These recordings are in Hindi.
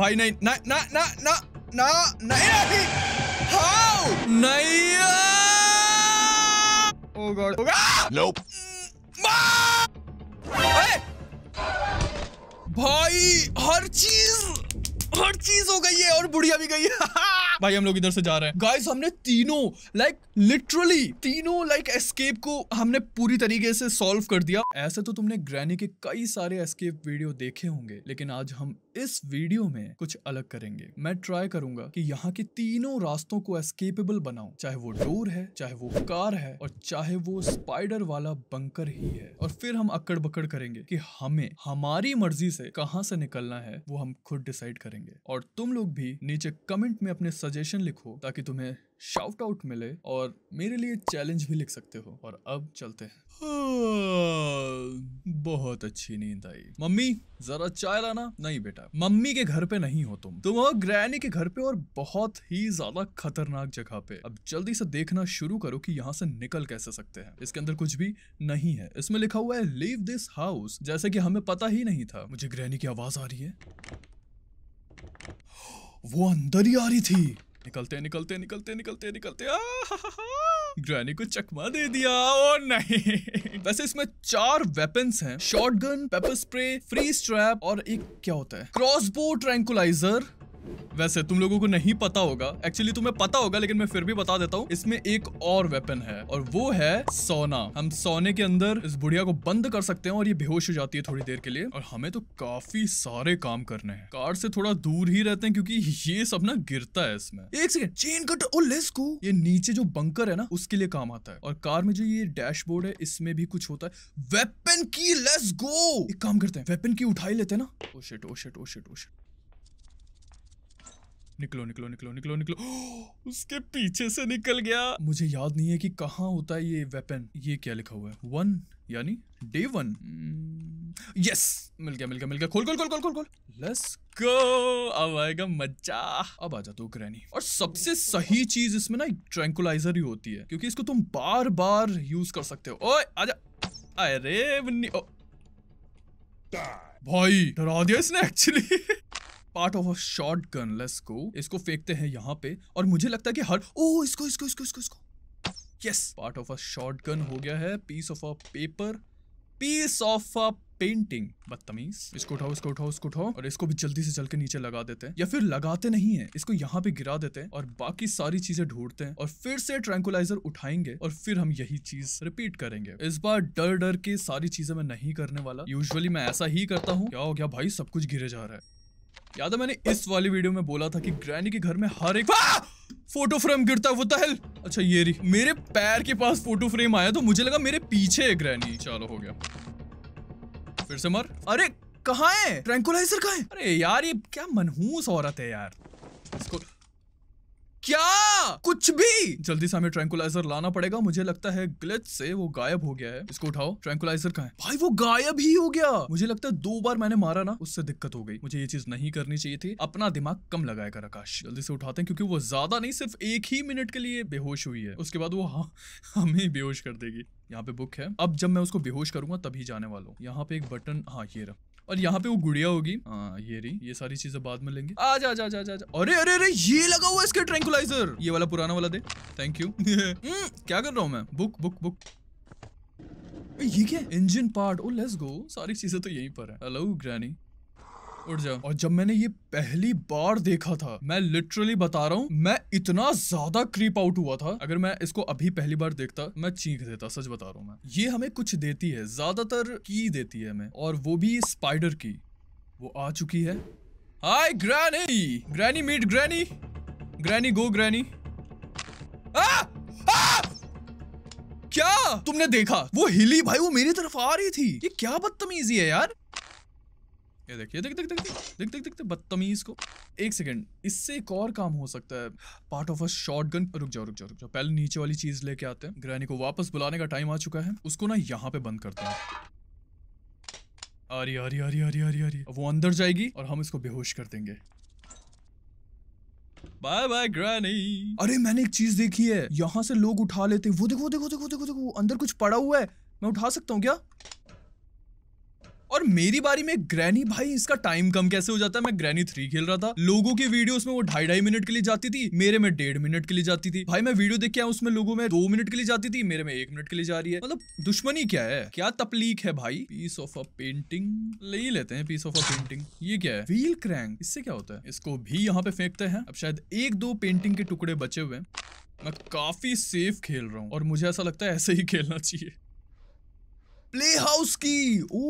भाई नहीं ना ना ना ना ना नहीं हाउ नहीं ओ गॉड नोप भाई हर चीज हर चीज हो गई है और बुढ़िया भी गई है भाई हम लोग इधर से जा रहे हैं गाइस हमने तीनों लाइक लिटरली तीनों लाइक एस्केप को हमने पूरी तरीके से सॉल्व कर दिया ऐसे तो तुमने ग्रैनी के कई सारे एस्केप वीडियो देखे होंगे लेकिन आज हम इस वीडियो में कुछ अलग करेंगे मैं ट्राई करूंगा कि यहाँ के तीनों रास्तों को एस्केपेबल बनाऊं चाहे वो डोर है चाहे वो कार है और चाहे वो स्पाइडर वाला बंकर ही है और फिर हम अक्कड़ बक्कड़ करेंगे कि हमें हमारी मर्जी से कहाँ से निकलना है वो हम खुद डिसाइड करेंगे करेंगे और तुम लोग भी नीचे कमेंट में अपने सजेशन लिखो ताकि तुम्हें शाउट आउट मिले और मेरे लिए चैलेंज भी लिख सकते हो और अब चलते हैं हाँ, बहुत अच्छी नींद आई मम्मी जरा चाय लाना नहीं बेटा मम्मी के घर पे नहीं हो तुम तुम हो ग्रैनी के घर पे और बहुत ही ज्यादा खतरनाक जगह पे अब जल्दी से देखना शुरू करो कि यहाँ से निकल कैसे सकते हैं इसके अंदर कुछ भी नहीं है इसमें लिखा हुआ है लीव दिस हाउस जैसे कि हमें पता ही नहीं था मुझे ग्रहणी की आवाज आ रही है वो अंदर ही आ रही थी निकलते निकलते निकलते निकलते निकलते ग्रैनी को चकमा दे दिया और नहीं वैसे इसमें चार वेपन्स हैं shotgun pepper spray free strap और एक क्या होता है क्रॉसबो ट्रैंकुलाइजर वैसे तुम लोगों को नहीं पता होगा एक्चुअली तुम्हें पता होगा लेकिन मैं फिर भी बता देता हूँ इसमें एक और वेपन है और वो है सोना हम सोने के अंदर इस बुढ़िया को बंद कर सकते हैं और ये बेहोश हो जाती है थोड़ी देर के लिए और हमें तो काफी सारे काम करने हैं कार से थोड़ा दूर ही रहते हैं क्योंकि ये सब ना गिरता है इसमें एक सेकेंड चेन कट और लेस को ये नीचे जो बंकर है ना उसके लिए काम आता है और कार में जो ये डैशबोर्ड है इसमें भी कुछ होता है वेपन की लेस गो एक काम करते हैं वेपन की उठाई लेते हैं ना oh shit oh shit oh shit oh shit निकलो निकलो निकलो निकलो निकलो उसके पीछे से निकल गया मुझे याद नहीं है कि कहाँ होता है ये वेपन ये क्या लिखा हुआ है वन यानी डे वन यस मिल गया मिल गया मिल गया खोल खोल खोल खोल खोल खोल लेट्स गो अब आएगा मजा अब आ जा तू क्रैनी और सबसे सही चीज इसमें ना ट्रैंकुलाइजर ही होती है क्योंकि इसको तुम बार बार यूज कर सकते हो ओए आजा अरे भाई डरा दिया इसने actually part of a shotgun let's go इसको फेंकते हैं यहाँ पे और मुझे लगता है कि हर ओ इसको इसको इसको इसको इसको yes part of a shotgun हो गया है piece of a paper piece of a painting बदतमीज इसको उठाओ इसको उठाओ इसको उठाओ और इसको भी जल्दी से चल के नीचे लगा देते हैं या फिर लगाते नहीं है इसको यहाँ पे गिरा देते हैं और बाकी सारी चीजें ढूंढते हैं और फिर से ट्रैंकुलाइजर उठाएंगे और फिर हम यही चीज रिपीट करेंगे इस बार डर डर के सारी चीजें मैं नहीं करने वाला यूजली मैं ऐसा ही करता हूँ क्या हो गया भाई सब कुछ गिरे जा रहा है याद है मैंने इस वाली वीडियो में बोला था कि ग्रैनी के घर में हर एक आ! फोटो फ्रेम गिरता वो हेल अच्छा ये रही मेरे पैर के पास फोटो फ्रेम आया तो मुझे लगा मेरे पीछे है ग्रैनी चलो हो गया फिर से मर अरे कहा है ट्रैंकुलाइजर कहा है अरे यार ये क्या मनहूस औरत है यार इसको क्या कुछ भी जल्दी से हमें ट्रैंकुलाइजर लाना पड़ेगा मुझे लगता है ग्लिच से वो गायब हो गया है इसको उठाओ ट्रैंकुलाइजर है भाई वो गायब ही हो गया मुझे लगता है दो बार मैंने मारा ना उससे दिक्कत हो गई मुझे ये चीज नहीं करनी चाहिए थी अपना दिमाग कम लगाएगा आकाश जल्दी से उठाते हैं क्योंकि वो ज्यादा नहीं सिर्फ एक ही मिनट के लिए बेहोश हुई है उसके बाद वो हाँ, हमें बेहोश कर देगी यहाँ पे बुक है अब जब मैं उसको बेहोश करूंगा तभी जाने वाला हूँ यहाँ पे एक बटन हाँ ये रहा और यहाँ पे वो गुड़िया होगी हाँ, ये रही ये सारी चीजें बाद में लेंगे आ जा जा जा जा अरे अरे अरे ये लगा हुआ इसके ट्रैंकुलाइजर ये वाला पुराना वाला दे थैंक यू हम्म, क्या कर रहा हूँ मैं बुक बुक बुक ये क्या engine part oh let's go सारी चीजें तो यहीं पर है हेलो ग्रैनी उठ जाओ और जब मैंने ये पहली बार देखा था मैं लिटरली बता रहा हूँ मैं इतना ज्यादा क्रीप आउट हुआ था अगर मैं इसको अभी पहली बार देखता मैं चीख देता सच बता रहा हूँ मैं ये हमें कुछ देती है ज्यादातर की देती है हमें और वो भी स्पाइडर की वो आ चुकी है hi Granny Granny meet Granny Granny go Granny क्या तुमने देखा वो हिली भाई वो मेरी तरफ आ रही थी ये क्या बदतमीजी है यार ये देखिए देख देख देख देख देख देख देख बदतमीज को एक सेकंड इससे एक और काम हो सकता है part of a shotgun रुक जाओ रुक जाओ रुक जाओ पहले नीचे वाली चीज लेके आते हैं ग्रैनी को वापस बुलाने का टाइम आ चुका है उसको ना यहाँ पे बंद करते हैं अरे अरे अरे अरे अरे अरे वो अंदर जाएगी और हम इसको बेहोश कर देंगे बाय बाय ग्रैनी अरे मैंने एक चीज देखी है यहाँ से लोग उठा लेते वो देखो देखो देखो देखो देखो अंदर कुछ पड़ा हुआ है मैं उठा सकता हूँ क्या और मेरी बारी में ग्रैनी भाई इसका टाइम कम कैसे हो जाता है मैं ग्रैनी थ्री खेल रहा था लोगों की वीडियोस में वो ढाई ढाई मिनट के लिए जाती थी मेरे में डेढ़ मिनट के लिए जाती थी भाई मैं वीडियो देख के आया उसमें लोगों में दो मिनट के लिए जाती थी मेरे में एक मिनट के लिए जा रही है मतलब दुश्मनी क्या है क्या तपलीक है भाई पीस ऑफ अ पेंटिंग ले ही लेते हैं पीस ऑफ अ पेंटिंग ये क्या है व्हील क्रैंक इससे क्या होता है इसको भी यहाँ पे फेंकते हैं अब शायद एक दो पेंटिंग के टुकड़े बचे हुए हैं मैं काफी सेफ खेल रहा हूँ और मुझे ऐसा लगता है ऐसे ही खेलना चाहिए प्ले हाउस की ओ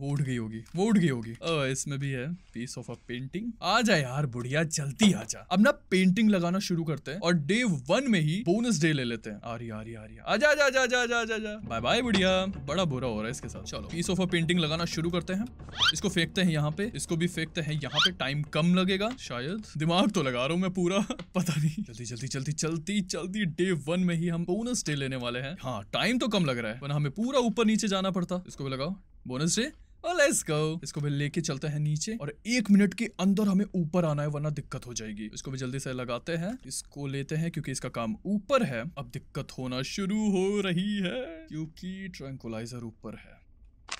वो उठ गई होगी वो उठ गई होगी ओ इसमें भी है पीस ऑफ अ पेंटिंग आ जा यार बुढ़िया जल्दी आ जा अब ना पेंटिंग लगाना शुरू करते हैं और डे वन में ही बोनस डे ले लेते हैं आ रही आ रही आ रही आ जा जा जा जा जा जा बाय बाय बुढ़िया बड़ा बुरा हो रहा है इसके साथ चलो पीस ऑफ अ पेंटिंग लगाना शुरू करते हैं इसको फेंकते हैं यहाँ पे इसको भी फेंकते हैं यहाँ पे टाइम कम लगेगा शायद दिमाग तो लगा रहा हूँ मैं पूरा पता नहीं जल्दी जल्दी जल्दी चलती चलती डे वन में ही हम बोनस डे लेने वाले हैं हाँ टाइम तो कम लग रहा है हमें पूरा ऊपर नीचे जाना पड़ता इसको भी लगाओ बोनस डे लेट्स गो इसको भी लेके चलते हैं नीचे और एक मिनट के अंदर हमें ऊपर आना है वरना दिक्कत हो जाएगी इसको भी जल्दी से लगाते हैं इसको लेते हैं क्योंकि इसका काम ऊपर है अब दिक्कत होना शुरू हो रही है क्योंकि ट्रैंकुलाइजर ऊपर है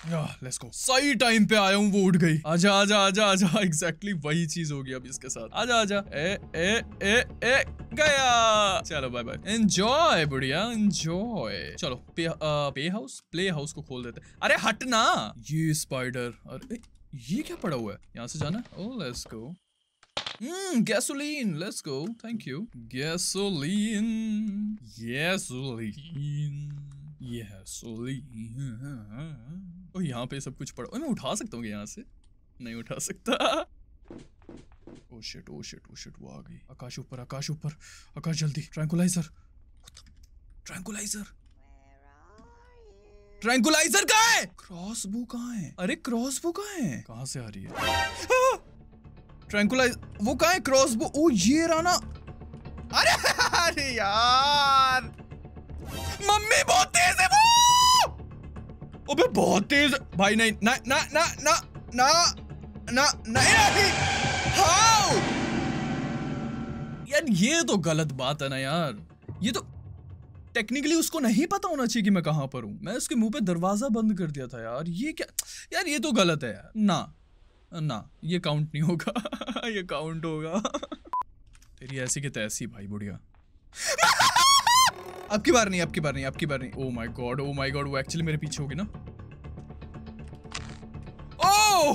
लेट्स गो सही टाइम पे आया हूँ वो उठ गई आजा आजा आजा आजा एग्जैक्टली exactly वही चीज होगी अब इसके साथ आजा आजा ए ए ए ए गया चलो बाय बाय एंजॉय बढ़िया एंजॉय चलो पे आ, पे हाउस प्ले हाउस को खोल देते अरे हट ना ये स्पाइडर अरे ये क्या पड़ा हुआ है यहाँ से जाना oh let's go Mm, gasoline. Let's go. Thank you. Gasoline. Gasoline. ये है सोली हम्म, हम्म, हम्म। ओ यहाँ पे सब कुछ पड़ा मैं उठा सकता हूँ यहाँ से नहीं उठा सकता oh shit oh shit oh shit वो आ गई आकाश ऊपर आकाश ऊपर आकाश जल्दी ट्रैंकुलाइजर ट्रैंकुलाइजर ट्रैंकुलाइजर कहाँ है क्रॉस क्रॉसबो कहाँ है अरे क्रॉस क्रॉसबो कहाँ है कहाँ से आ रही है ट्रैंकुलाइजर वो कहाँ है क्रॉस क्रॉसबो ओ ये राना अरे अरे यार मम्मी बहुत तेज है वो अबे बहुत तेज भाई नहीं ना ना ना ना ना ना नहीं नहीं हाउ यार ये तो गलत बात है ना यार ये तो टेक्निकली उसको नहीं पता होना चाहिए कि मैं कहां पर हूं मैं उसके मुंह पे दरवाज़ा बंद कर दिया था यार ये क्या यार ये तो गलत है यार ना ना ये काउंट नहीं होगा ये काउंट होगा तेरी ऐसी की तैसी भाई बुढ़िया अब की बार नहीं अब की बार नहीं अब की बार नहीं oh my God oh my God वो एक्चुअली मेरे पीछे होगी ना ओ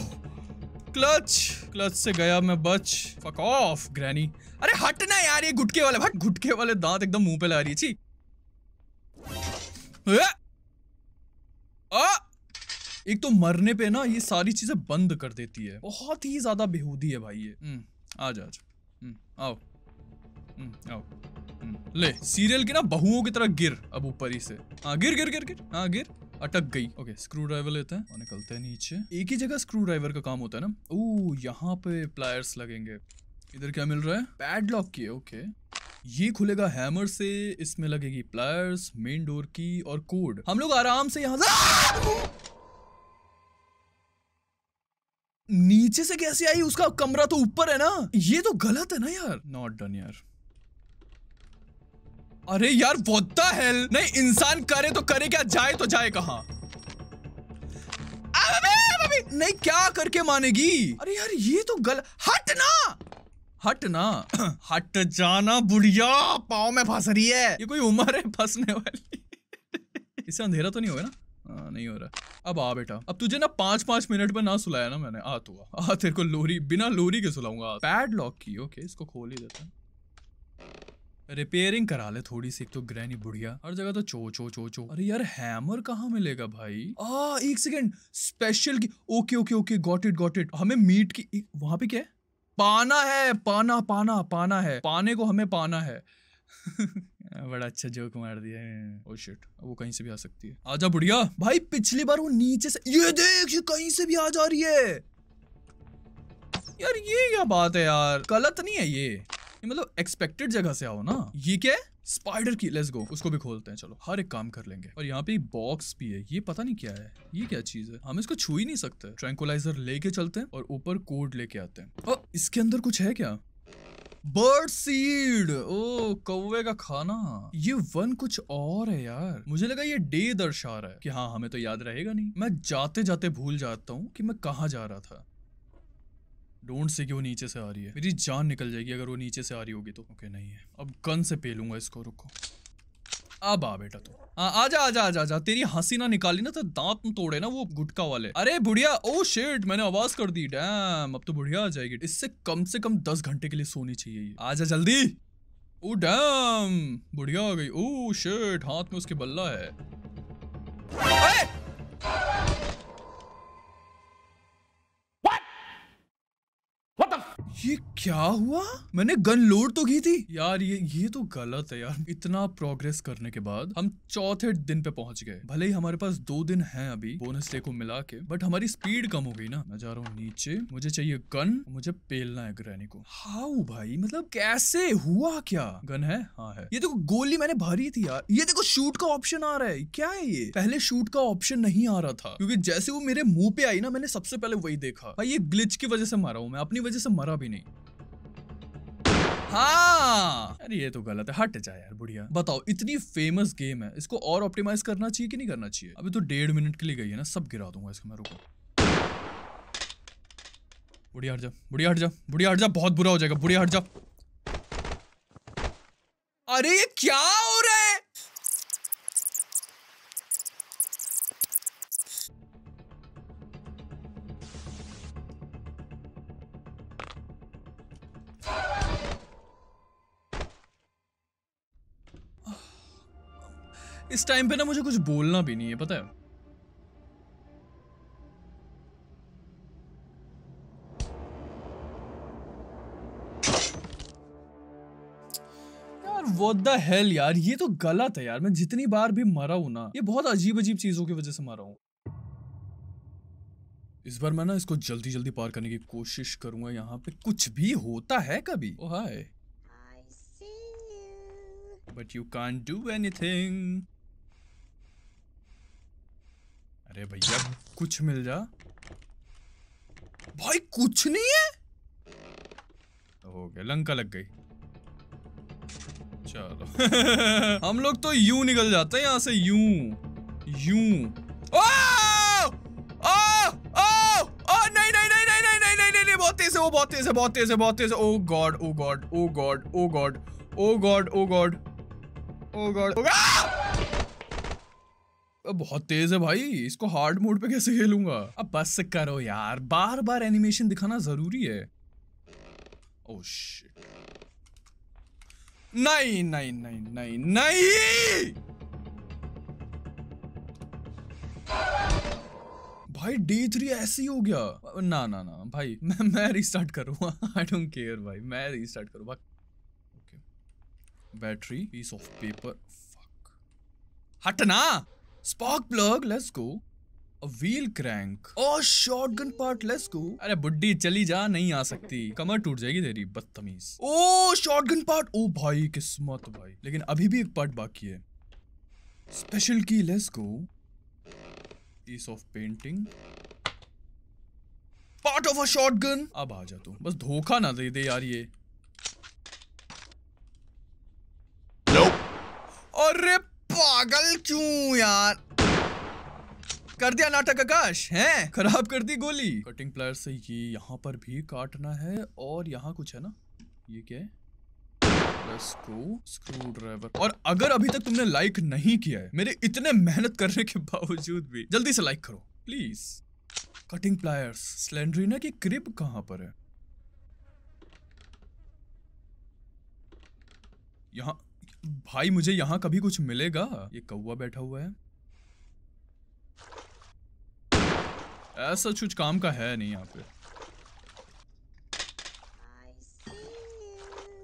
क्लच क्लच से गया मैं बच फक ऑफ ग्रैनी अरे हट ना यार ये गुटके वाले भाई गुटके वाले दांत एकदम मुंह पे ला रही थी आ, एक तो मरने पे ना ये सारी चीजें बंद कर देती है बहुत ही ज्यादा बेहूदी है भाई ये हम्म, आ जा हम्म, आओ हम्म, आओ ले सीरियल की ना बहुओं की तरह गिर अब ऊपर ही से हाँ गिर गिर गिर गिर हाँ गिर अटक गई ओके स्क्रू ड्राइवर लेते हैं और निकलते हैं नीचे एक ही जगह स्क्रू ड्राइवर का काम होता है ना ओ यहाँ पे प्लायर्स लगेंगे इधर क्या मिल रहा है पैडलॉक की ओके ये खुलेगा हैमर से इसमें लगेगी प्लायर्स मेन डोर की और कोड हम लोग आराम से यहाँ से नीचे से कैसे आई उसका कमरा तो ऊपर है ना ये तो गलत है ना यार नॉट डन यार अरे यार बहुत हेल नहीं इंसान करे तो करे क्या जाए तो जाए कहा नहीं क्या करके मानेगी अरे यार ये तो गल हट ना हट ना हट जाना बुढ़िया पाओ में फंस रही है ये कोई उम्र है फंसने वाली इससे अंधेरा तो नहीं होगा ना आ, हाँ, नहीं हो रहा अब आ बेटा अब तुझे ना पांच पांच मिनट में ना सुलाया ना मैंने आ तू आ तेरे को लोरी बिना लोरी के सुलाऊंगा पैड लॉक की ओके इसको खोल ही देता हूँ रिपेयरिंग करा ले थोड़ी सी तो ग्रैनी बुढ़िया हर जगह तो चो चो चो चो अरे यार हैमर कहाँ मिलेगा भाई आ एक second special key okay okay okay got it got it हमें मीट की वहां पे क्या है पाना है पाना पाना पाना है पाने को हमें पाना है बड़ा अच्छा जोक मार दिया है ओ oh शिट वो कहीं से भी आ सकती है आजा बुढ़िया भाई पिछली बार वो नीचे से ये देख ये कहीं से भी आ जा रही है यार ये क्या बात है यार गलत नहीं है ये मतलब एक्सपेक्टेड जगह से आओ ना ये क्या है स्पाइडर की लेट्स गो उसको भी खोलते हैं चलो हर एक काम कर लेंगे और यहाँ पे बॉक्स भी है ये पता नहीं क्या है ये क्या चीज है हम इसको छू ही नहीं सकते ट्रैंकुलाइजर लेके चलते हैं और ऊपर कोड लेके आते हैं और इसके अंदर कुछ है क्या बर्ड सीड ओ कौवे का खाना ये वन कुछ और है यार मुझे लगा ये डे दर्शा रहा है कि हाँ हमें तो याद रहेगा नहीं मैं जाते जाते भूल जाता हूँ कि मैं कहाँ जा रहा था डोंट से कि वो नीचे से आ रही है मेरी जान निकल जाएगी अगर वो नीचे से आ रही होगी तो ओके नहीं है अब गन से पे लूंगा इसको रुको अब आ बेटा तू हाँ, आ जा आ जा, जा तेरी हंसी ना निकाली ना तो दांत में तोड़े ना वो गुटका वाले अरे बुढ़िया ओ oh शेट मैंने आवाज कर दी डैम अब तो बुढ़िया आ जाएगी इससे कम से कम दस घंटे के लिए सोनी चाहिए ये आ जा जल्दी ओ oh डैम बुढ़िया आ गई ओ oh शेट हाथ में उसके बल्ला है ये क्या हुआ मैंने गन लोड तो की थी यार ये ये तो गलत है यार इतना प्रोग्रेस करने के बाद हम चौथे दिन पे पहुंच गए भले ही हमारे पास दो दिन हैं अभी बोनस डे को मिला के बट हमारी स्पीड कम हो गई ना मैं जा रहा हूँ नीचे मुझे चाहिए गन मुझे पेलना है ग्रहणी को हाउ भाई मतलब कैसे हुआ क्या गन है हाँ है ये देखो गोली मैंने भरी थी यार ये देखो शूट का ऑप्शन आ रहा है क्या है ये पहले शूट का ऑप्शन नहीं आ रहा था क्योंकि जैसे वो मेरे मुंह पे आई ना मैंने सबसे पहले वही देखा भाई ये ग्लिच की वजह से मारा हूँ मैं अपनी वजह से मरा भी नहीं हाँ अरे ये तो गलत है हट जाए यार बुढ़िया बताओ इतनी फेमस गेम है इसको और ऑप्टिमाइज करना चाहिए कि नहीं करना चाहिए अभी तो डेढ़ मिनट के लिए गई है ना सब गिरा दूंगा इसको मैं रुको बुढ़िया हट जा बुढ़िया हट जा बुढ़िया हट जा बहुत बुरा हो जाएगा बुढ़िया हट जा अरे ये क्या हो रहा है इस टाइम पे ना मुझे कुछ बोलना भी नहीं है पता है What the hell यार ये तो गलत है यार मैं जितनी बार भी मरा हूं ना ये बहुत अजीब अजीब चीजों की वजह से मरा हूं इस बार मैं ना इसको जल्दी जल्दी पार करने की कोशिश करूंगा यहाँ पे कुछ भी होता है कभी but you can do anything अरे भैया कुछ मिल जा भाई कुछ नहीं है हो गया लंका लग गई चलो हम लोग तो यू निकल जाते हैं यहाँ से यू यू ओ! ओ! ओ! ओ! नहीं नहीं नहीं नहीं नहीं नहीं नहीं नहीं नहीं बहुत तेज है वो बहुत तेज है बहुत तेज है बहुत तेज है oh God oh God oh God oh God oh God oh God oh God oh God बहुत तेज है भाई इसको हार्ड मोड पे कैसे खेलूंगा अब बस करो यार बार बार एनिमेशन दिखाना जरूरी है ओ oh, शिट नहीं नहीं नहीं नहीं नहीं भाई डी थ्री ऐसे ही हो गया ना ना ना भाई मैं मैं रिस्टार्ट करूँगा आई डोंट केयर भाई मैं रिस्टार्ट करूँगा okay battery piece of paper fuck हटना spark plug let's go wheel crank और शॉटगन पार्ट लेट्स गो अरे बुड्ढी चली जा नहीं आ सकती कमर टूट जाएगी तेरी बदतमीज ओ शॉटगन पार्ट ओ भाई किस्मत भाई लेकिन अभी भी एक पार्ट बाकी है special key let's go piece of painting part of a shotgun अब आ जा तू बस धोखा ना दे दे यार ये अरे पागल क्यों यार कर दिया नाटक आकाश हैं खराब कर दी गोली कटिंग प्लायर से ये यहाँ पर भी काटना है और यहाँ कुछ है ना ये क्या है और अगर अभी तक तुमने लाइक नहीं किया है मेरे इतने मेहनत करने के बावजूद भी जल्दी से लाइक करो प्लीज कटिंग प्लायर्स स्लेंड्रीना की क्रिप कहां पर है यहां भाई मुझे यहाँ कभी कुछ मिलेगा ये कौवा बैठा हुआ है ऐसा कुछ काम का है नहीं यहाँ पे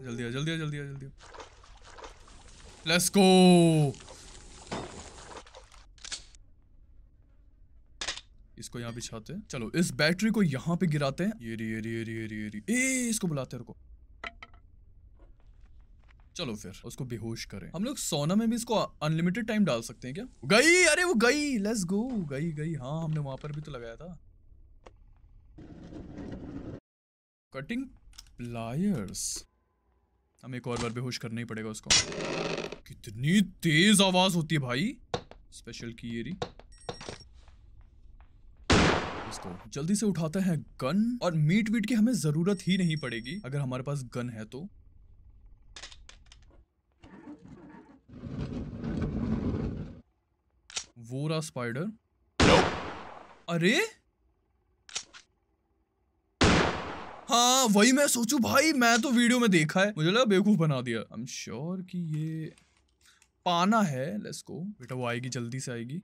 जल्दी आ जल्दी आ जल्दी आ जल्दी लेट्स गो इसको यहाँ बिछाते हैं चलो इस बैटरी को यहाँ पे गिराते हैं ये री ये री ये री ये री ए इसको बुलाते हैं रुको चलो फिर उसको बेहोश करें हम लोग सोना में भी इसको अनलिमिटेड टाइम डाल सकते हैं क्या गई अरे वो गई लेट्स गो गई गई हाँ हमने वहां पर भी तो लगाया था कटिंग प्लायर्स हम एक और बार बेहोश करना ही पड़ेगा उसको कितनी तेज आवाज होती है भाई स्पेशल की एरी इसको जल्दी से उठाते हैं गन और मीट वीट की हमें जरूरत ही नहीं पड़ेगी अगर हमारे पास गन है तो वो रहा स्पाइडर अरे हाँ वही मैं सोचू भाई मैं तो वीडियो में देखा है मुझे लगा बेवकूफ बना दिया आई एम श्योर कि ये पाना है लेट्स गो बेटा वो आएगी जल्दी से आएगी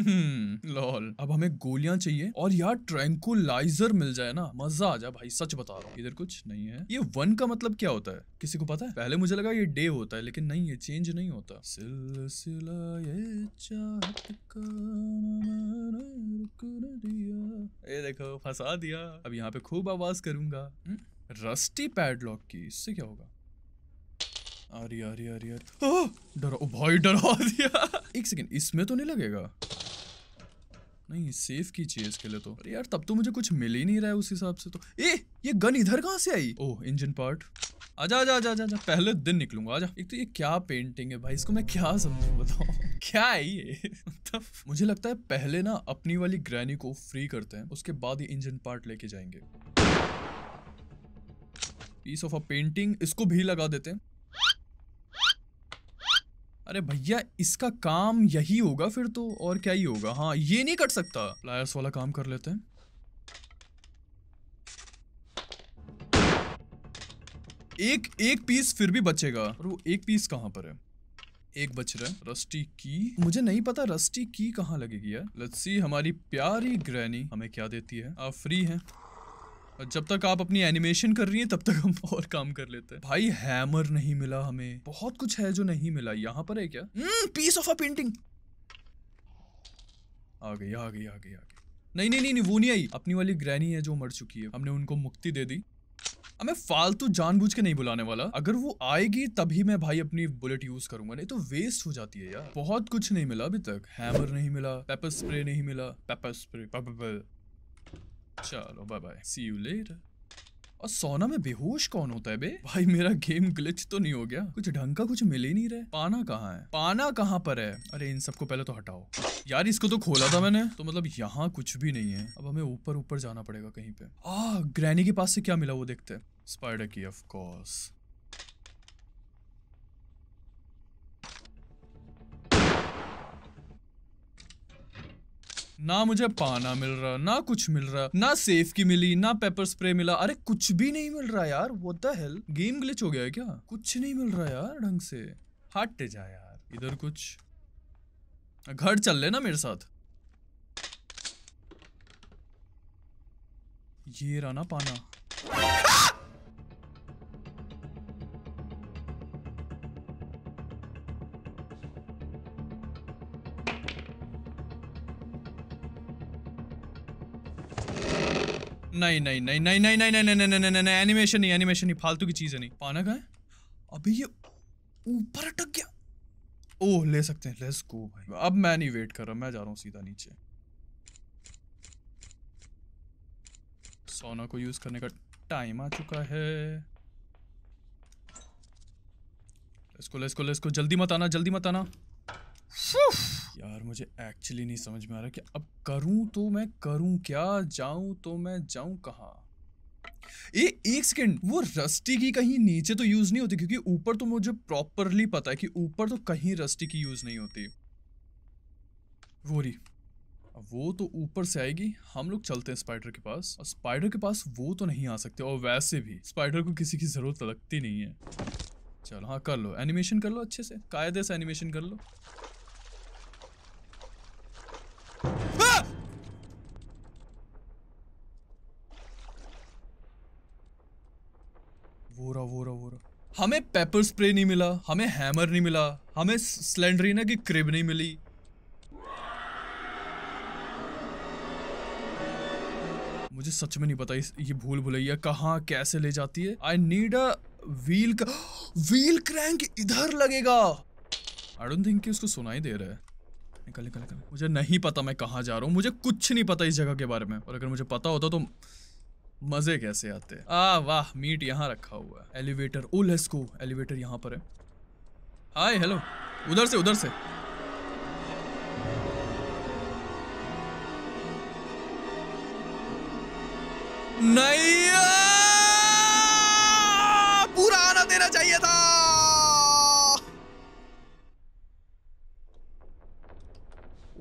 हम्म। लॉल अब हमें गोलियां चाहिए और यार ट्रैंकुलाइजर मिल जाए ना मजा आ जाए भाई सच बता रहा हूँ इधर कुछ नहीं है ये वन का मतलब क्या होता है किसी को पता है पहले मुझे लगा ये डे होता है लेकिन नहीं ये चेंज नहीं होता सिलसिला ये ये देखो फंसा दिया अब यहाँ पे खूब आवाज करूंगा रस्टी हम्म? पैडलॉक की इससे क्या होगा अरे अरे अरे अरे डरा ओ भाई डरा दिया एक सेकंड इसमें तो नहीं लगेगा नहीं सेफ की चाहिए इसके लिए तो अरे यार तब तो मुझे कुछ मिल ही नहीं रहा है उस हिसाब से तो ए ये गन इधर कहाँ से आई ओह इंजन पार्ट आजा आजा आजा आजा पहले दिन निकलूंगा आजा एक तो ये क्या पेंटिंग है भाई इसको मैं क्या समझू बताओ क्या है ये मतलब मुझे लगता है पहले ना अपनी वाली ग्रैनी को फ्री करते हैं उसके बाद ये इंजन पार्ट लेके जाएंगे पीस ऑफ अ पेंटिंग इसको भी लगा देते हैं अरे भैया इसका काम यही होगा फिर तो और क्या ही होगा हाँ ये नहीं कट सकता प्लायर्स वाला काम कर लेते हैं एक एक पीस फिर भी बचेगा और वो एक पीस कहाँ पर है एक बच रहा है रस्टी की मुझे नहीं पता रस्टी की कहाँ लगेगी यार लस्सी हमारी प्यारी ग्रैनी हमें क्या देती है आप फ्री हैं और जब तक आप अपनी एनिमेशन कर रही हैं तब तक हम और काम कर लेते हैं भाई हैमर नहीं मिला हमें बहुत कुछ है जो नहीं मिला यहाँ पर है क्या पीस ऑफ अ पेंटिंग आ गई आ गई आ गई आ गई नहीं नहीं नहीं वो नहीं आई अपनी वाली ग्रैनी है जो मर चुकी है हमने उनको मुक्ति दे दी अब मैं फालतू जानबूझ के नहीं बुलाने वाला अगर वो आएगी तभी मैं भाई अपनी बुलेट यूज करूंगा नहीं तो वेस्ट हो जाती है यार बहुत कुछ नहीं मिला अभी तक हैमर नहीं मिला पेपर स्प्रे नहीं मिला पेपर स्प्रे पेपर चलो bye bye see you later और सोना में बेहोश कौन होता है बे भाई मेरा गेम ग्लिच तो नहीं हो गया कुछ ढंग का कुछ मिल ही नहीं रहा पाना कहाँ है पाना कहाँ पर है अरे इन सबको पहले तो हटाओ यार इसको तो खोला था मैंने तो मतलब यहाँ कुछ भी नहीं है अब हमें ऊपर ऊपर जाना पड़ेगा कहीं पे आ ग्रैनी के पास से क्या मिला वो देखते हैं स्पाइडर की ऑफ कोर्स ना मुझे पाना मिल रहा ना कुछ मिल रहा ना सेफ की मिली ना पेपर स्प्रे मिला अरे कुछ भी नहीं मिल रहा यार what the hell game glitch हो गया है क्या कुछ नहीं मिल रहा यार ढंग से हट जा यार इधर कुछ घर चल ले ना मेरे साथ ये रहा ना पाना नहीं नहीं नहीं नहीं नहीं नहीं नहीं नहीं नहीं नहीं एनिमेशन नहीं एनिमेशन नहीं फालतू की चीज़ है नहीं पाना कहा है अभी ये ऊपर अटक गया ओह ले सकते हैं लेट्स गो भाई अब मैं नहीं वेट कर रहा मैं जा रहा हूँ सीधा नीचे सोना को यूज़ करने का टाइम आ चुका है let's go let's go let's go जल्दी मत आना जल्दी मत आना यार मुझे एक्चुअली नहीं समझ में आ रहा कि अब करूं तो मैं करूं क्या जाऊं तो मैं जाऊं कहा ए एक सेकेंड वो रस्टी की कहीं नीचे तो यूज नहीं होती क्योंकि ऊपर तो मुझे प्रॉपरली पता है कि ऊपर तो कहीं रस्टी की यूज नहीं होती वो रही वो तो ऊपर से आएगी हम लोग चलते हैं स्पाइडर के पास और स्पाइडर के पास वो तो नहीं आ सकते और वैसे भी स्पाइडर को किसी की जरूरत लगती नहीं है चलो हाँ कर लो एनिमेशन कर लो अच्छे से कायदे से एनिमेशन कर लो वो रहा वो रहा वो रहा हमें पेपर स्प्रे नहीं मिला हमें हैमर नहीं मिला हमें स्लेंडरीना की क्रिब नहीं मिली मुझे सच में नहीं पता ये भूल भुलैया कहाँ कैसे ले जाती है आई नीड अ व्हील का व्हील क्रैंक इधर लगेगा आई डोंट थिंक कि उसको सुनाई दे रहा है निकल निकल निकल मुझे नहीं पता मैं कहाँ जा रहा हूँ मुझे कुछ नहीं पता इस जगह के बारे में और अगर मुझे पता होता तो मज़े कैसे आते आ वाह मीट यहाँ रखा हुआ है एलिवेटर ओ है गो एलिवेटर यहाँ पर है हाय हेलो उधर से उधर से नहीं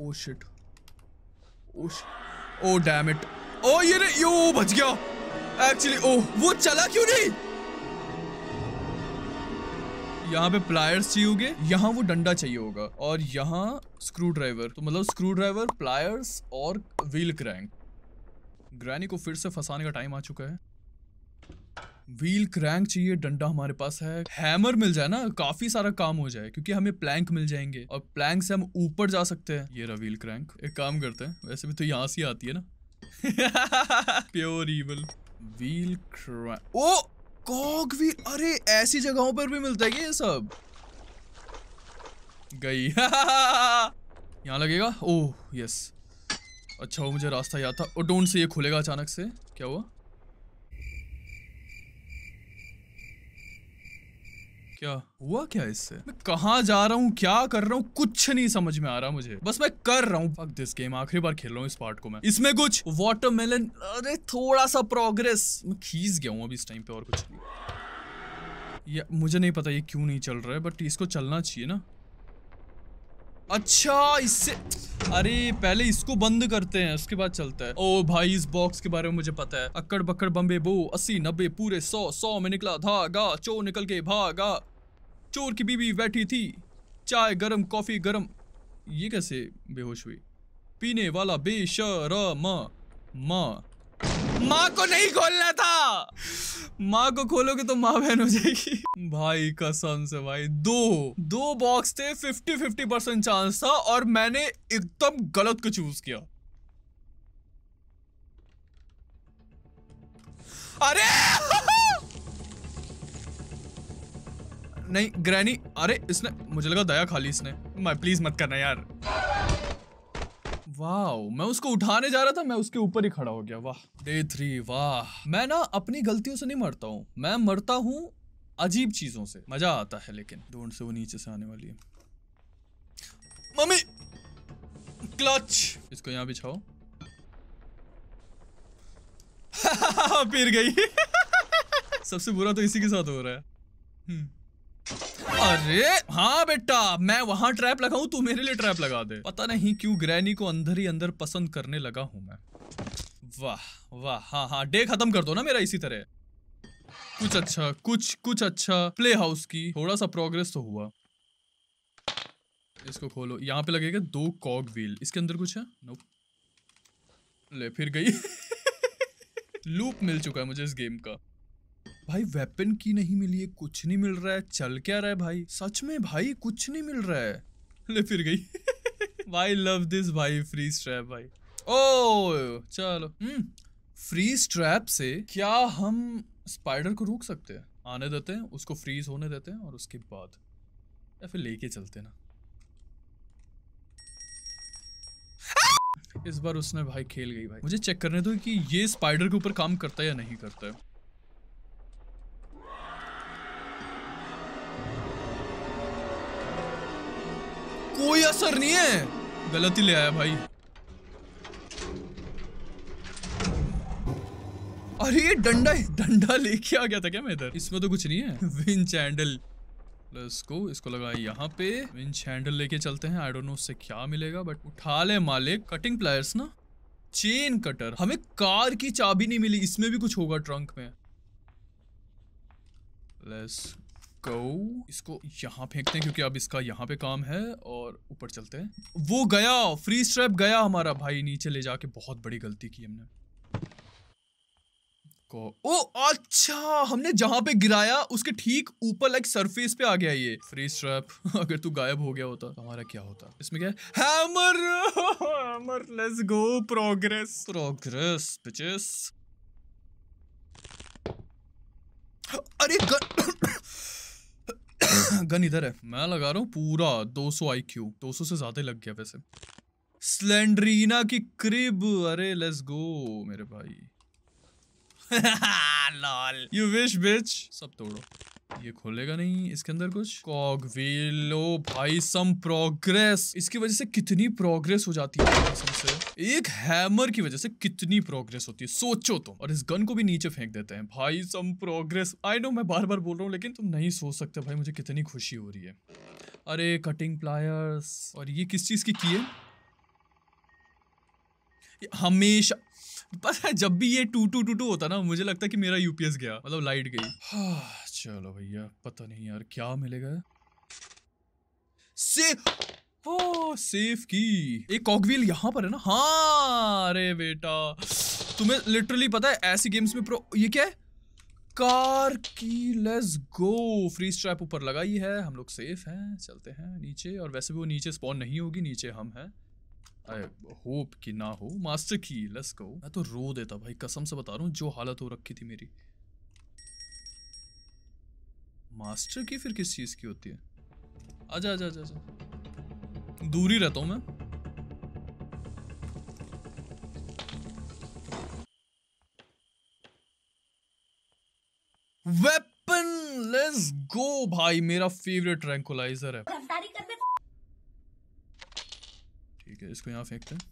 oh shit oh oh damn it oh ये रे यो बच गया एक्चुअली ओ oh, वो चला क्यों नहीं यहाँ पे प्लायर्स चाहिए होंगे यहाँ वो डंडा चाहिए होगा और यहाँ स्क्रू ड्राइवर तो मतलब स्क्रू ड्राइवर प्लायर्स और व्हील क्रैंक ग्रैनी को फिर से फंसाने का टाइम आ चुका है व्हील क्रैंक चाहिए डंडा हमारे पास है हैमर मिल जाए ना काफी सारा काम हो जाए क्योंकि हमें प्लैंक मिल जाएंगे और प्लैंक से हम ऊपर जा सकते हैं ये रहा व्हील क्रैंक एक काम करते हैं वैसे भी तो यहाँ से आती है ना pure evil wheel crank oh cock wheel अरे ऐसी जगहों पर भी मिलता है ये सब गई यहाँ लगेगा ओह यस अच्छा वो मुझे रास्ता याद था ओ डोंट से ये खुलेगा अचानक से क्या हुआ क्या हुआ क्या इससे मैं कहा जा रहा हूँ क्या कर रहा हूँ कुछ नहीं समझ में आ रहा मुझे बस मैं कर रहा हूँ दिस गेम आखिरी बार खेल रहा हूँ इस पार्ट को मैं इसमें कुछ वाटरमेलन अरे थोड़ा सा प्रोग्रेस मैं खींच गया हूँ अभी इस टाइम पे और कुछ नहीं या मुझे नहीं पता ये क्यों नहीं चल रहा है बट इसको चलना चाहिए ना अच्छा इससे अरे पहले इसको बंद करते हैं उसके बाद चलता है ओ भाई इस बॉक्स के बारे में मुझे पता है अक्कड़ बक्कड़ बम्बे बो अस्सी नब्बे पूरे सौ सौ में निकला धागा चो निकल के भागा चोर की बीवी बैठी थी चाय गरम कॉफ़ी गरम ये कैसे बेहोश हुई पीने वाला बेशरम माँ माँ को नहीं खोलना था माँ को खोलोगे तो माँ बहन हो जाएगी भाई कसम से भाई दो दो बॉक्स थे फिफ्टी फिफ्टी परसेंट चांस था और मैंने एकदम गलत को चूज किया अरे नहीं ग्रैनी अरे इसने मुझे लगा दया खा ली इसने मैं प्लीज मत करना यार वाह मैं उसको उठाने जा रहा था मैं उसके ऊपर ही खड़ा हो गया वाह डे थ्री वाह मैं ना अपनी गलतियों से नहीं मरता हूँ मैं मरता हूँ अजीब चीजों से मजा आता है लेकिन ढूंढ से वो नीचे से आने वाली है मम्मी क्लच इसको यहाँ बिछाओ पीर गई सबसे बुरा तो इसी के साथ हो रहा है हम्म। अरे हाँ बेटा मैं वहां ट्रैप लगाऊ तू मेरे लिए ट्रैप लगा दे पता नहीं क्यों ग्रैनी को अंदर ही अंदर पसंद करने लगा हूं मैं वाह वाह हाँ हाँ डे खत्म कर दो ना मेरा इसी तरह कुछ अच्छा कुछ कुछ अच्छा प्ले हाउस की थोड़ा सा प्रोग्रेस तो हुआ इसको खोलो यहाँ पे लगेगा दो कॉग व्हील इसके अंदर कुछ है नो ले फिर गई लूप मिल चुका है मुझे इस गेम का भाई वेपन की नहीं मिली है कुछ नहीं मिल रहा है चल क्या रहा है भाई सच में भाई कुछ नहीं मिल रहा है ले फिर गई भाई लव दिस भाई फ्री स्ट्रैप भाई ओ चलो फ्री हम्म, स्ट्रैप से क्या हम स्पाइडर को रोक सकते हैं आने देते हैं उसको फ्रीज होने देते हैं और उसके बाद या फिर लेके चलते ना इस बार उसने भाई खेल गई भाई मुझे चेक करने दो कि ये स्पाइडर के ऊपर काम करता है या नहीं करता है कोई असर नहीं है गलती ले आया भाई अरे ये डंडा डंडा लेके आ गया था क्या मैं इधर इसमें तो कुछ नहीं है विंच हैंडल इसको इसको लगा यहाँ पे विंच हैंडल लेके चलते हैं आई डोंट नो उससे क्या मिलेगा बट उठा ले मालिक कटिंग प्लायर्स ना चेन कटर हमें कार की चाबी नहीं मिली इसमें भी कुछ होगा ट्रंक में लेट्स go इसको यहाँ फेंकते हैं क्योंकि अब इसका यहाँ पे काम है और ऊपर चलते हैं वो गया फ्री स्ट्रैप गया हमारा भाई नीचे ले जाके बहुत बड़ी गलती की हमने को ओ अच्छा हमने जहां पे गिराया उसके ठीक ऊपर लाइक सरफेस पे आ गया ये फ्री स्ट्रैप अगर तू गायब हो गया होता हमारा क्या होता इसमें क्या है hammer hammer let's go progress progress bitches अरे हम्म। गन इधर है मैं लगा रहा हूँ पूरा 200 दो 200 से ज्यादा लग गया वैसे स्लेंड्रीना की क्रिब अरे लेट्स गो मेरे भाई लॉल यू विश बिच सब तोड़ो ये खोलेगा नहीं इसके अंदर कुछ कॉगवेलो भाई सम प्रोग्रेस इसकी वजह से कितनी प्रोग्रेस हो जाती है सबसे एक हैमर की वजह से कितनी प्रोग्रेस होती है सोचो तुम और इस गन को भी नीचे फेंक देते हैं भाई सम प्रोग्रेस आई नो मैं बार बार बोल रहा हूँ लेकिन तुम नहीं सोच सकते भाई मुझे कितनी खुशी हो रही है अरे कटिंग प्लायर्स और ये किस चीज़ की की है हमेशा पता है जब भी ये टू टू टू टू होता ना मुझे लगता है कि मेरा यूपीएस गया मतलब लाइट गई हाँ। चलो भैया पता नहीं यार क्या मिलेगा से वो सेफ की एक कॉकवील यहाँ पर है ना हाँ अरे बेटा तुम्हें लिटरली पता है ऐसी गेम्स में प्रो ये क्या है कार की लेस गो फ्री स्ट्रैप ऊपर लगाई है हम लोग सेफ हैं चलते हैं नीचे और वैसे भी वो नीचे स्पॉन नहीं होगी नीचे हम हैं आई होप कि ना हो मास्टर की लेस गो मैं तो रो देता भाई कसम से बता रहा हूँ जो हालत हो रखी थी मेरी मास्टर की फिर किस चीज़ की होती है आजा आजा आजा आजा दूर ही रहता हूं मैं वेपन लेट्स गो भाई मेरा फेवरेट ट्रैंकुलाइजर है ठीक है इसको यहां फेंकते हैं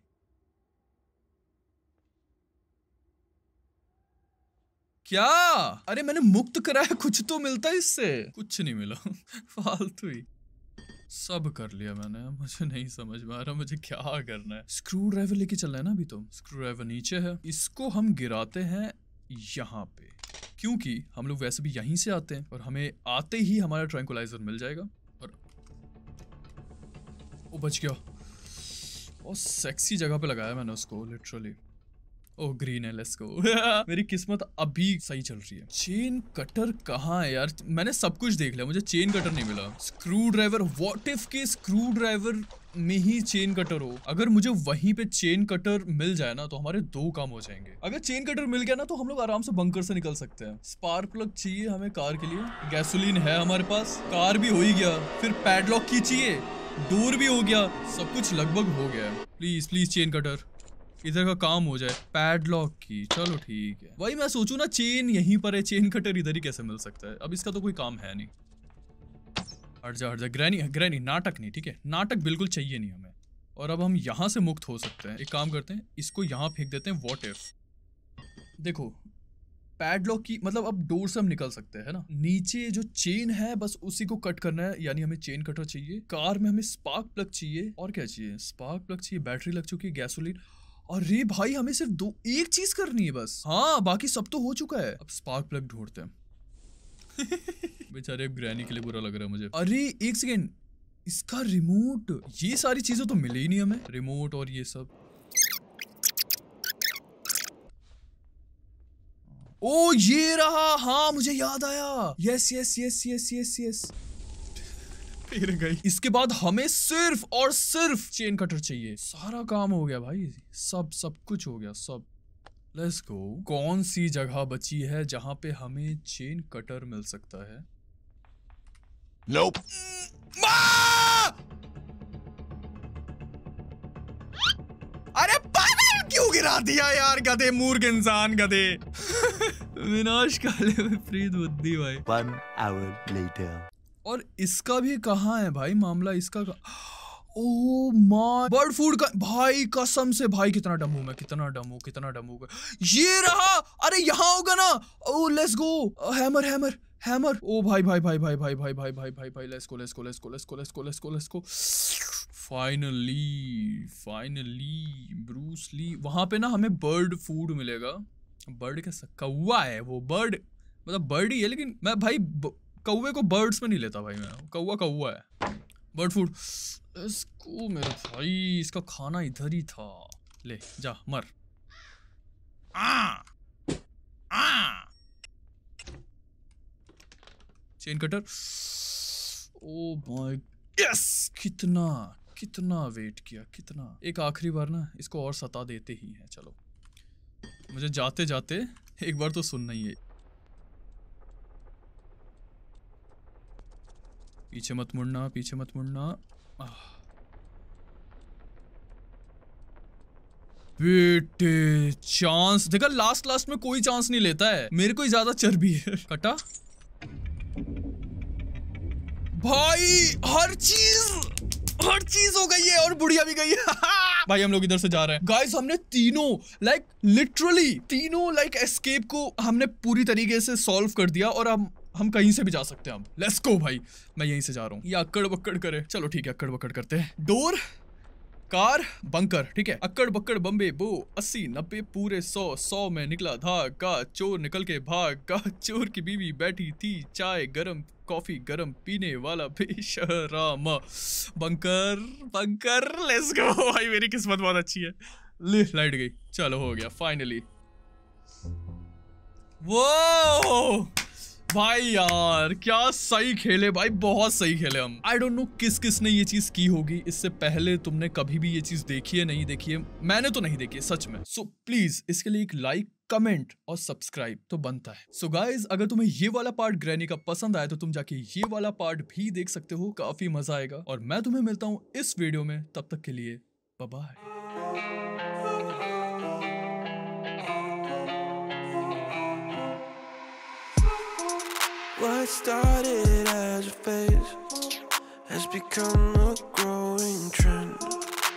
क्या अरे मैंने मुक्त कराया कुछ तो मिलता है इससे कुछ नहीं मिला फालतू ही सब कर लिया मैंने मुझे नहीं समझ में आ रहा मुझे क्या करना है स्क्रू ड्राइवर लेके चलना है ना अभी तो स्क्रू ड्राइवर नीचे है इसको हम गिराते हैं यहाँ पे क्योंकि हम लोग वैसे भी यहीं से आते हैं और हमें आते ही हमारा ट्रैंकुलाइजर मिल जाएगा और ओ बच गया और सेक्सी जगह पे लगाया मैंने उसको लिटरली ओ oh, ग्रीन है लेट्स गो मेरी किस्मत अभी सही चल रही है चेन कटर कहाँ है यार मैंने सब कुछ देख लिया मुझे चेन कटर नहीं मिला स्क्रू ड्राइवर वॉट इफ के स्क्रू ड्राइवर में ही चेन कटर हो अगर मुझे वहीं पे चेन कटर मिल जाए ना तो हमारे दो काम हो जाएंगे अगर चेन कटर मिल गया ना तो हम लोग आराम से बंकर से निकल सकते हैं स्पार्क प्लग चाहिए हमें कार के लिए गैसोलीन है हमारे पास कार भी हो ही गया फिर पैडलॉक की चाहिए डोर भी हो गया सब कुछ लगभग हो गया प्लीज प्लीज चेन कटर इधर का काम हो जाए पैडलॉक की चलो ठीक है वही मैं सोचू ना चेन यहीं पर है चेन कटर इधर ही कैसे मिल सकता है अब इसका तो कोई काम है नहीं हट जा हट जा ग्रैनी ग्रैनी नाटक नहीं ठीक है नाटक बिल्कुल चाहिए नहीं हमें और अब हम यहाँ से मुक्त हो सकते हैं एक काम करते हैं इसको यहाँ फेंक देते हैं वॉट इफ देखो पैडलॉक की मतलब अब डोर से हम निकल सकते हैं ना नीचे जो चेन है बस उसी को कट करना है यानी हमें चेन कटर चाहिए कार में हमें स्पार्क प्लग चाहिए और क्या चाहिए स्पार्क प्लग चाहिए बैटरी लग चुकी है गैसोलीन अरे भाई हमें सिर्फ दो एक चीज करनी है बस हाँ बाकी सब तो हो चुका है अब स्पार्क प्लग ढूंढते हैं बेचारे ग्रैनी के लिए बुरा लग रहा है मुझे अरे एक सेकेंड इसका रिमोट ये सारी चीजें तो मिली ही नहीं हमें रिमोट और ये सब ओ ये रहा हाँ मुझे याद आया yes yes yes yes yes yes इसके बाद हमें सिर्फ और सिर्फ चेन कटर चाहिए सारा काम हो गया भाई सब सब कुछ हो गया सब लेट्स गो कौन सी जगह बची है जहां पे हमें चेन कटर मिल सकता है nope. अरे पागल क्यों गिरा दिया यार गधे मूर्ख इंसान गधे विनाश काले में प्रीत बुद्धि भाई One hour later. और इसका भी कहाँ है भाई मामला इसका कहा ओ माय बर्ड फूड का भाई कसम से भाई कितना डमू मैं कितना डमू कितना डमू हूँ ये रहा अरे यहाँ होगा ना oh let's go hammer hammer hammer oh भाई भाई भाई भाई भाई भाई भाई भाई भाई भाई let's go let's go let's go let's go let's go let's go let's go finally finally Bruce Lee वहाँ पे ना हमें बर्ड फूड मिलेगा बर्ड का कौवा है वो बर्ड मतलब बर्ड ही है लेकिन मैं भाई कौवे को बर्ड्स में नहीं लेता भाई मैं कौवा कौवा है बर्ड फूड इसको मेरे भाई इसका खाना इधर ही था ले जा मर आ आ chain cutter oh my yes कितना कितना वेट किया कितना एक आखिरी बार ना इसको और सता देते ही हैं चलो मुझे जाते जाते एक बार तो सुनना ही है पीछे मत मुड़ना पीछे मत मुड़ना बेटे चांस देखा लास्ट लास्ट में कोई चांस नहीं लेता है मेरे को ही ज्यादा चर्बी है कटा भाई हर चीज हर चीज हो गई है और बुढ़िया भी गई है भाई हम लोग इधर से जा रहे हैं गाइस हमने तीनों लाइक लिटरली तीनों लाइक एस्केप को हमने पूरी तरीके से सॉल्व कर दिया और हम हम कहीं से भी जा सकते हैं अब लेट्स गो भाई मैं यहीं से जा रहा हूँ ये अक्कड़ बक्कड़ करे चलो ठीक है अक्कड़ बक्कड़ करते हैं डोर कार बंकर ठीक है अक्कड़ बक्कड़ बम्बे बो अस्सी नब्बे पूरे सौ सौ में निकला का चोर निकल के भाग का चोर की बीवी बैठी थी चाय गरम कॉफी गरम पीने वाला बेशराम बंकर बंकर लेट्स गो भाई मेरी किस्मत बहुत अच्छी है ले लाइट गई चलो हो गया फाइनली वो भाई यार क्या सही खेले भाई बहुत सही खेले हम आई डोंट नो किस किस ने ये चीज की होगी इससे पहले तुमने कभी भी ये चीज देखी है नहीं देखी है मैंने तो नहीं देखी है सच में सो so, प्लीज इसके लिए एक लाइक कमेंट और सब्सक्राइब तो बनता है सो so गाइज अगर तुम्हें ये वाला पार्ट ग्रैनी का पसंद आया तो तुम जाके ये वाला पार्ट भी देख सकते हो काफी मजा आएगा और मैं तुम्हें मिलता हूँ इस वीडियो में तब तक के लिए bye What started as a phase has become a growing trend.